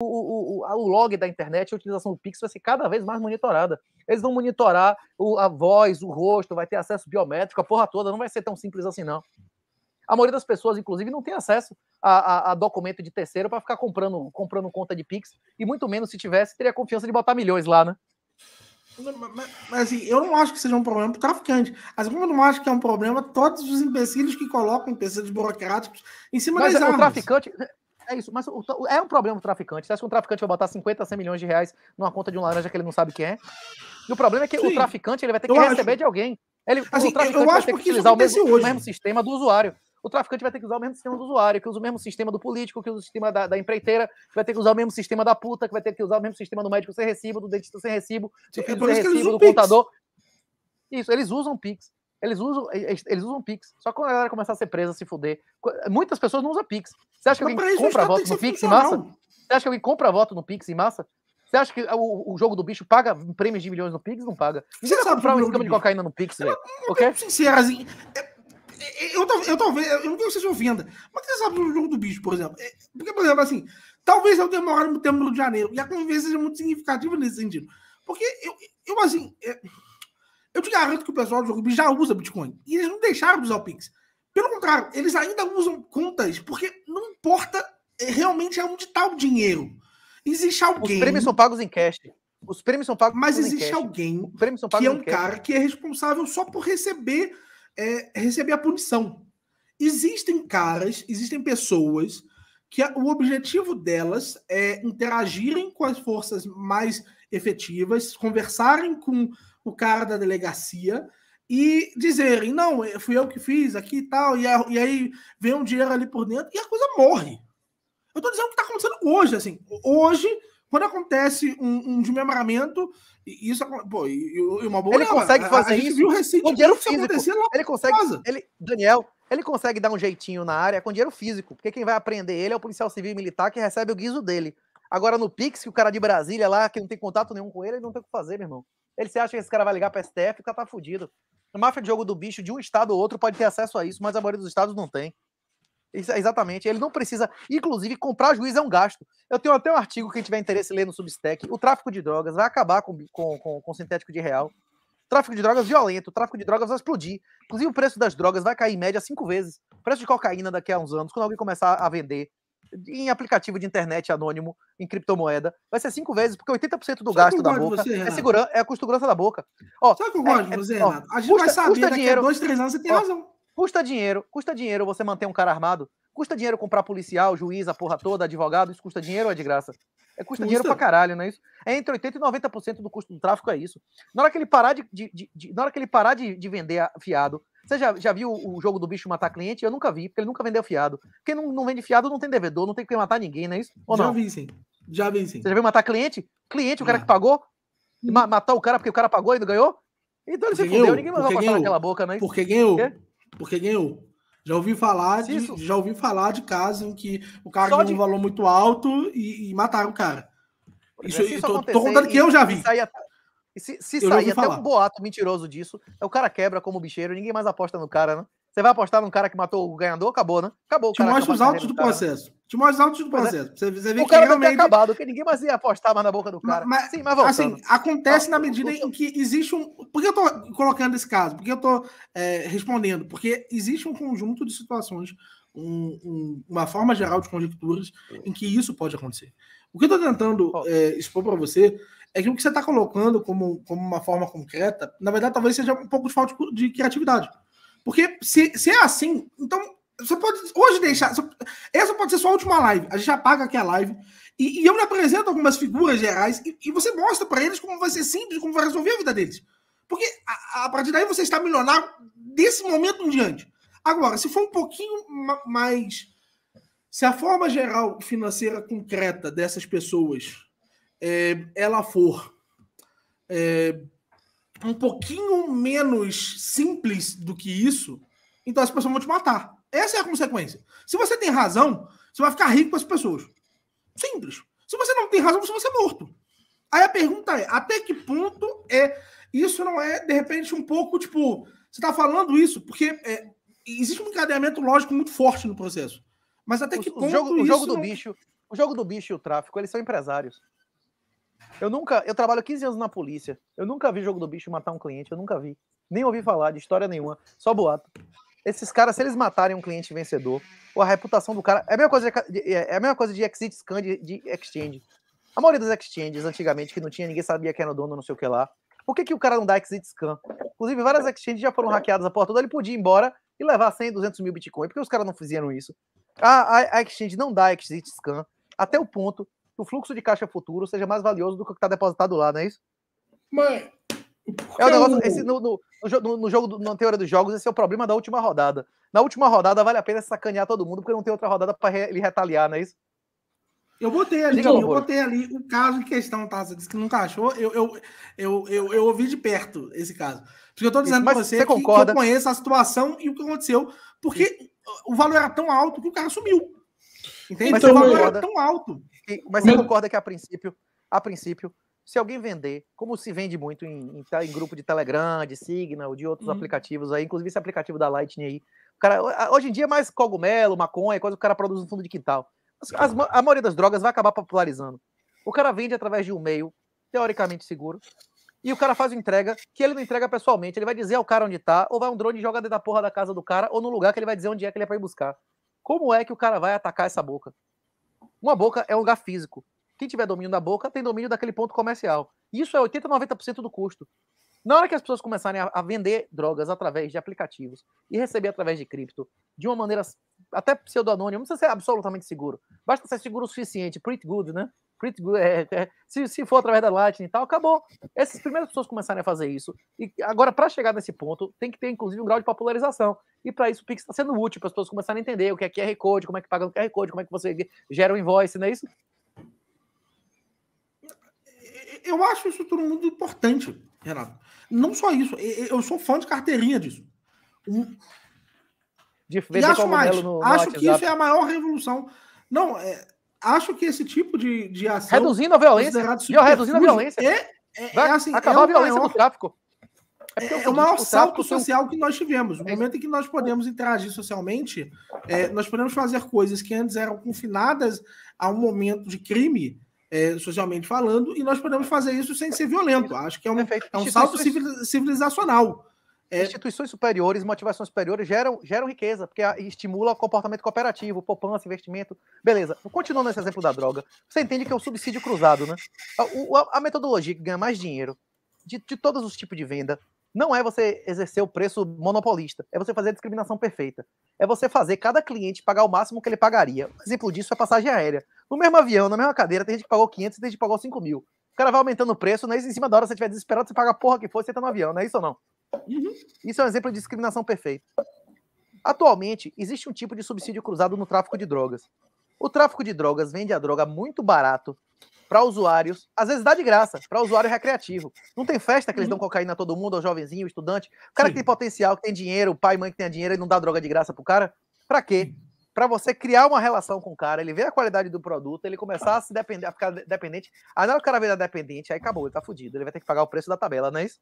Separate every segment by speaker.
Speaker 1: o, o, o, log da internet, a utilização do Pix vai ser cada vez mais monitorada. Eles vão monitorar o, a voz, o rosto, vai ter acesso biométrico, a porra toda, não vai ser tão simples assim, não. A maioria das pessoas, inclusive, não tem acesso a, a, a documento de terceiro para ficar comprando, comprando conta de Pix, e muito menos se tivesse, teria confiança de botar milhões lá, né? Mas, assim,
Speaker 2: eu não acho que seja um problema para o traficante. Assim como eu não acho que é um problema todos os empecilhos que colocam
Speaker 1: empecilhos burocráticos em cima mas, das é, armas. O traficante, é isso, mas o, é um problema o traficante. Você acha que um traficante vai botar 50, 100 milhões de reais numa conta de um laranja que ele não sabe quem é? E o problema é que Sim. o traficante ele vai ter que eu receber acho... de alguém. Ele, assim, o traficante vai ter que utilizar o mesmo, o mesmo sistema do usuário. O traficante vai ter que usar o mesmo sistema do usuário, que usa o mesmo sistema do político, que usa o sistema da, da, empreiteira, que vai ter que usar o mesmo sistema da puta, que vai ter que usar o mesmo sistema do médico sem recibo, do dentista sem recibo, do é filho é sem recibo, do Pix. contador. Isso, eles usam Pix. Eles usam, eles, usam Pix. Só quando a galera começar a ser presa, se fuder. Muitas pessoas não usam Pix. Você acha que alguém compra voto no Pix em massa? Você acha que alguém compra voto no Pix em massa? Você acha que o, o jogo do bicho paga prêmios de milhões no Pix? Não paga. Você sabe comprar um escama de cocaína no Pix, velho? ok Sincero, assim. É, é, eu, eu, eu talvez,
Speaker 2: eu não tenho se ofenda, mas você sabe o jogo do bicho, por exemplo. É, porque, por exemplo, assim, talvez eu tenha morado muito tempo no Rio de Janeiro, e a convivência seja muito significativa nesse sentido. Porque eu, eu assim. Eu te garanto que o pessoal do Jogo já usa Bitcoin. E eles não deixaram de usar o Pix. Pelo contrário, eles ainda usam contas, porque não importa é, realmente é onde está o dinheiro. Existe alguém. Os prêmios são pagos em cash. Os prêmios são pagos Mas existe alguém que é um cara que é responsável só por receber, é, receber a punição. Existem caras, existem pessoas que a, o objetivo delas é interagirem com as forças mais efetivas, conversarem com o cara da delegacia e dizerem, não, eh, fui eu que fiz aqui e tal, e, aí vem um dinheiro ali por dentro e a coisa morre. Eu tô dizendo o que tá acontecendo hoje, assim. Hoje, quando acontece um, um desmembramento, isso pô, e, uma boa. Ele consegue a, fazer a isso. Viu com dinheiro físico.
Speaker 1: lá ele consegue. Casa. Ele, Daniel, ele consegue dar um jeitinho na área com dinheiro físico, porque quem vai aprender ele é o policial civil e militar que recebe o guiso dele. Agora no Pix, que o cara de Brasília lá, que não tem contato nenhum com ele, ele não tem o que fazer, meu irmão. Ele se acha que esse cara vai ligar para STF, e ficar tá fudido. A máfia de jogo do bicho de um estado ou outro pode ter acesso a isso, mas a maioria dos estados não tem. Isso, é, exatamente, ele não precisa. Inclusive, comprar juiz é um gasto. Eu tenho até um artigo que gente tiver interesse ler no Substack. O tráfico de drogas vai acabar com, com, com, com sintético de real. tráfico de drogas violento, o tráfico de drogas vai explodir. Inclusive, o preço das drogas vai cair em média cinco vezes. O preço de cocaína daqui a uns anos, quando alguém começar a vender em aplicativo de internet anônimo, em criptomoeda, vai ser cinco vezes, porque 80% do gasto da boca você, é, segurança, é a segurança da boca. Ó, Sabe o que eu gosto é, de é, você, A gente custa, vai saber custa daqui dinheiro, a dois, três anos, você tem ó, razão. Custa dinheiro, custa dinheiro você manter um cara armado. Custa dinheiro comprar policial, juiz, a porra toda, advogado, isso custa dinheiro ou é de graça? É, custa, custa, dinheiro pra caralho, não é isso? É entre 80% e 90% do custo do tráfico, é isso. Na hora que ele parar de, de, de, de na hora que ele parar de, de vender fiado, você já, já viu o jogo do bicho matar cliente? Eu nunca vi, porque ele nunca vendeu fiado. Porque não, não vende fiado, não tem devedor, não tem que matar ninguém, não é isso? Ou já não? vi, sim. Já vi, sim. Você já viu matar cliente? Cliente, o cara ah. que pagou, ma matar o cara porque o cara pagou e não ganhou? Então ele porque se fudeu, ninguém mais vai passar naquela
Speaker 2: boca, não é isso? Porque ganhou. Porque ganhou. Já ouvi falar de, Isso. já ouvi falar de casos em que o cara ganhou de... um valor muito alto e, e mataram o
Speaker 1: cara. Exemplo, isso, é, isso eu tô, tô contando que eu já vi. Se sair até, se, se sair até um boato mentiroso disso, é o cara quebra como bicheiro, ninguém mais aposta no cara, né? Você vai apostar num cara que matou o ganhador? Acabou, né? Acabou. O Te mostra os autos do cara. processo. Te mostra os autos do é processo. Você, você vê o que cara realmente... meio acabado, que ninguém mais ia apostar mais na boca do cara. Mas, Sim, mas voltando. Assim,
Speaker 2: acontece ah, na medida em que existe um... Por que eu tô colocando esse caso? Por que eu tô é, respondendo? Porque existe um conjunto de situações, um, um, uma forma geral de conjecturas em que isso pode acontecer. O que eu tô tentando é, expor para você é que o que você está colocando como, como uma forma concreta, na verdade, talvez seja um pouco de falta de criatividade. Porque se, se é assim, então você pode hoje deixar. Essa pode ser sua última live. A gente apaga aqui a live. E, e eu me apresento algumas figuras gerais e, e você mostra para eles como vai ser simples, como vai resolver a vida deles. Porque a, a partir daí você está milionário desse momento em diante. Agora, se for um pouquinho mais. Se a forma geral financeira concreta dessas pessoas é, ela for é, um pouquinho menos simples do que isso, então as pessoas vão te matar. Essa é a consequência. Se você tem razão, você vai ficar rico com as pessoas. Simples. Se você não tem razão, você vai ser morto. Aí a pergunta é: até que ponto é isso não é, de repente, um pouco tipo. Você está falando isso porque é, existe um encadeamento lógico
Speaker 1: muito forte no processo. Mas até que o, ponto. O jogo, o jogo do bicho, o jogo do bicho e o tráfico, eles são empresários. Eu nunca, eu trabalho 15 anos na polícia. Eu nunca vi jogo do bicho matar um cliente, eu nunca vi. Nem ouvi falar de história nenhuma, só boato. Esses caras, se eles matarem um cliente vencedor, a reputação do cara é a mesma coisa de, é, é a mesma coisa de exit scan de, de exchange. A maioria dos exchanges antigamente que não tinha ninguém sabia quem era o dono, não sei o que lá. Por que, que o cara não dá exit scan? Inclusive, várias exchanges já foram hackeadas a porta toda, ele podia ir embora e levar 100, 200 mil Bitcoin. Por que os caras não fizeram isso? A, a, a exchange não dá exit scan até o ponto que o fluxo de caixa futuro seja mais valioso do que o que está depositado lá, não é isso? Mas. É um negócio, esse, no, no, no, no jogo, na teoria dos jogos, esse é o problema da última rodada. Na última rodada, vale a pena sacanear todo mundo, porque não tem outra rodada para ele retaliar, não é isso? Eu botei ali, Diga, eu amor. botei
Speaker 2: ali o caso em questão, tá? Você disse que nunca achou. Eu, eu, eu, eu, eu ouvi de perto esse caso. Porque eu tô dizendo para você, você que, que, eu conheço a situação e o que aconteceu. Porque o valor era tão alto que o cara sumiu.
Speaker 1: Entende? Mas o então, valor é tão alto. E, mas você concorda que a princípio, a princípio, se alguém vender, como se vende muito em, em, em grupo de Telegram, de Signal, de outros uhum. aplicativos aí, inclusive esse aplicativo da Lightning aí. cara, hoje em dia é mais cogumelo, maconha, coisa que o cara produz no fundo de quintal. As, as, a maioria das drogas vai acabar popularizando. O cara vende através de um e-mail, teoricamente seguro, e o cara faz uma entrega que ele não entrega pessoalmente. Ele vai dizer ao cara onde tá, ou vai um drone e joga dentro da porra da casa do cara, ou no lugar que ele vai dizer onde é que ele é ir buscar. Como é que o cara vai atacar essa boca? Uma boca é um lugar físico. Quem tiver domínio da boca tem domínio daquele ponto comercial. Isso é 80, 90% do custo. Na hora que as pessoas começarem a, vender drogas através de aplicativos e receber através de cripto, de uma maneira até pseudo-anônima, não precisa ser absolutamente seguro. Basta ser seguro o suficiente, pretty good, né? É, é, se, se for através da Lightning e tal, acabou. Essas primeiras pessoas começarem a fazer isso. E agora, para chegar nesse ponto, tem que ter, inclusive, um grau de popularização. E para isso, o Pix está sendo útil, para as pessoas começarem a entender o que é QR Code, como é que paga no QR Code, como é que você gera um invoice, não é isso?
Speaker 2: Eu acho isso tudo muito importante, Renato. Não só isso, eu sou fã de carteirinha disso. Um... De e acho mais, no, no acho WhatsApp. que isso é a maior revolução. Não, é, acho que esse tipo de, de ação. Reduzindo a violência. E reduzindo a violência. É, é, é assim, acabar é a violência maior, do tráfico.
Speaker 1: É, é, o é maior salto social
Speaker 2: que nós tivemos. No é. momento em que nós podemos interagir socialmente, é, nós podemos fazer coisas que antes eram confinadas a um momento de crime, é, socialmente falando, e nós podemos fazer isso sem ser violento. Acho que é um, é um é salto
Speaker 1: civilizacional. É... Instituições superiores, motivações superiores geram, geram riqueza, porque estimula o comportamento cooperativo, poupança, investimento. Beleza. Continuando nesse exemplo da droga, você entende que é um subsídio cruzado, né? A, a metodologia que ganha mais dinheiro de, de todos os tipos de venda não é você exercer o preço monopolista, é você fazer a discriminação perfeita. É você fazer cada cliente pagar o máximo que ele pagaria. Um exemplo disso é passagem aérea. No mesmo avião, na mesma cadeira, tem gente que pagou 500 e tem gente que pagou 5 mil. O cara vai aumentando o preço, né? E em cima da hora, se você estiver desesperado, você paga a porra que for, você tá no avião, não é isso ou não? Uhum. Isso é um exemplo de discriminação perfeita. Atualmente, existe um tipo de subsídio cruzado no tráfico de drogas. O tráfico de drogas vende a droga muito barato para usuários, às vezes dá de graça, para usuário recreativo. Não tem festa que eles uhum. dão cocaína a todo mundo, ao jovenzinho, ao estudante. O cara Sim. que tem potencial, que tem dinheiro, o pai e mãe que tem dinheiro e não dá droga de graça pro cara. Para quê? Para você criar uma relação com o cara, ele ver a qualidade do produto, ele começar a se depender, a ficar dependente. Aí na o cara virar dependente, aí acabou, ele tá fudido, ele vai ter que pagar o preço da tabela, não é isso?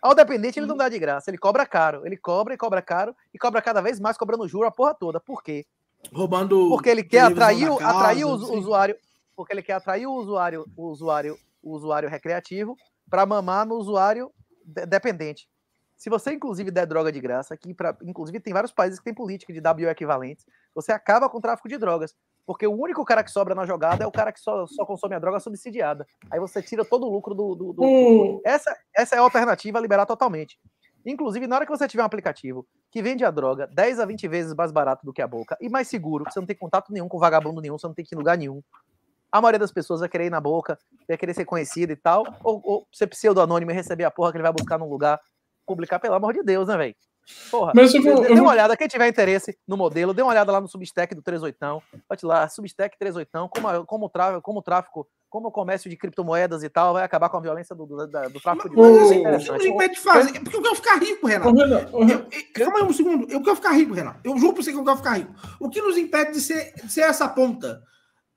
Speaker 1: Ao dependente, ele não dá de graça, ele cobra caro. Ele cobra e cobra caro e cobra cada vez mais, cobrando juro a porra toda. Por quê? Roubando. Porque ele quer atrair, casa, atrair o usuário. Porque ele quer atrair o usuário, o usuário, o usuário recreativo para mamar no usuário de dependente. Se você, inclusive, der droga de graça, que pra, inclusive tem vários países que têm política de W equivalentes, você acaba com o tráfico de drogas. Porque o único cara que sobra na jogada é o cara que só, só consome a droga subsidiada. Aí você tira todo o lucro do. do, do... Essa, essa é a alternativa a liberar totalmente. Inclusive, na hora que você tiver um aplicativo que vende a droga 10 a 20 vezes mais barato do que a boca e mais seguro, que você não tem contato nenhum com vagabundo nenhum, você não tem que ir em lugar nenhum. A maioria das pessoas vai querer ir na boca, vai querer ser conhecida e tal, ou, ou ser pseudo-anônimo e receber a porra que ele vai buscar num lugar publicar, pelo amor de Deus, né, velho? Porra, Mas eu vou, dê, eu dê uma olhada, quem tiver interesse no modelo, dê uma olhada lá no Substack do 38. Pode lá, Substack 38, como, como, tráfico, como tráfico, como o comércio de criptomoedas e tal, vai acabar com a violência do, do, do tráfico mas, de moedas. que assim, é de fazer, porque eu quero ficar rico, Renato. Renato, Eu, eu, calma aí um segundo, eu quero ficar rico, Renato. Eu juro pra você que eu quero ficar rico.
Speaker 2: O que nos impede de ser, de ser essa ponta?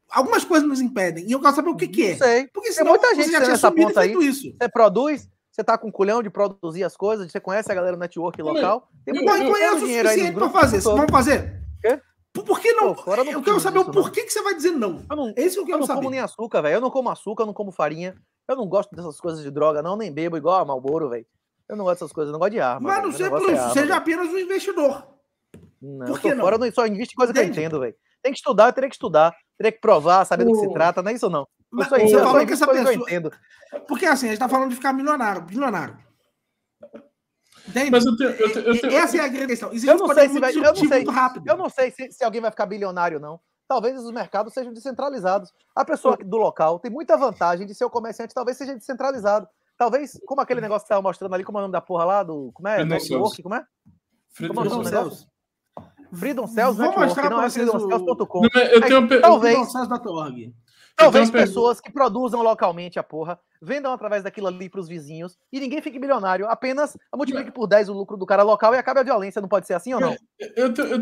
Speaker 2: Algumas coisas nos impedem, e eu quero saber o que, que é. Sei. Porque senão, muita gente já tinha essa ponta aí.
Speaker 1: Isso. Você produz, você tá com culhão de produzir as coisas, você conhece a galera do network local. Tem muito dinheiro. conheço o suficiente pra fazer. Todo. Vamos fazer. Por que não? Pô, eu quero isso, saber o porquê que você vai dizer não. não, Esse é o que eu, não saber. como nem açúcar, velho. Eu não como açúcar, eu não como farinha. Eu não gosto dessas coisas de droga, não, nem bebo igual a Malboro, velho. Eu não gosto dessas coisas, eu não gosto de arma. Mas não seja por isso, é arma, seja
Speaker 2: apenas um investidor.
Speaker 1: Não, por que eu tô não? fora, eu só invisto em coisa Entendi. que eu entendo, velho. Tem que estudar, eu teria que estudar, teria que provar, saber do que se trata, não é isso ou não? Mas, isso aí, você falou que essa pessoa. entendo.
Speaker 2: Porque assim, a gente tá falando de ficar milionário, milionário. Entende? Mas eu tenho, eu tenho, eu tenho... Essa é a grande questão. Existe eu não sei se vai, eu não sei, rápido.
Speaker 1: Eu não sei se, alguém vai ficar bilionário ou não. Talvez os mercados sejam descentralizados. A pessoa do local tem muita vantagem de ser o comerciante, talvez seja descentralizado. Talvez, como aquele negócio que você estava mostrando ali, como é o nome da porra lá do. Como é? Fernandes. Como é? Como é o nome Freedom Cells né, Vou Network, mostrar não é freedomcells.com. Eu é, tenho é, talvez,
Speaker 2: talvez pessoas
Speaker 1: que produzam localmente a porra, vendam através daquilo ali para os vizinhos e ninguém fique bilionário. Apenas multiplique por 10 o lucro do cara local e acabe a violência. Não pode ser assim ou não? Eu, eu, eu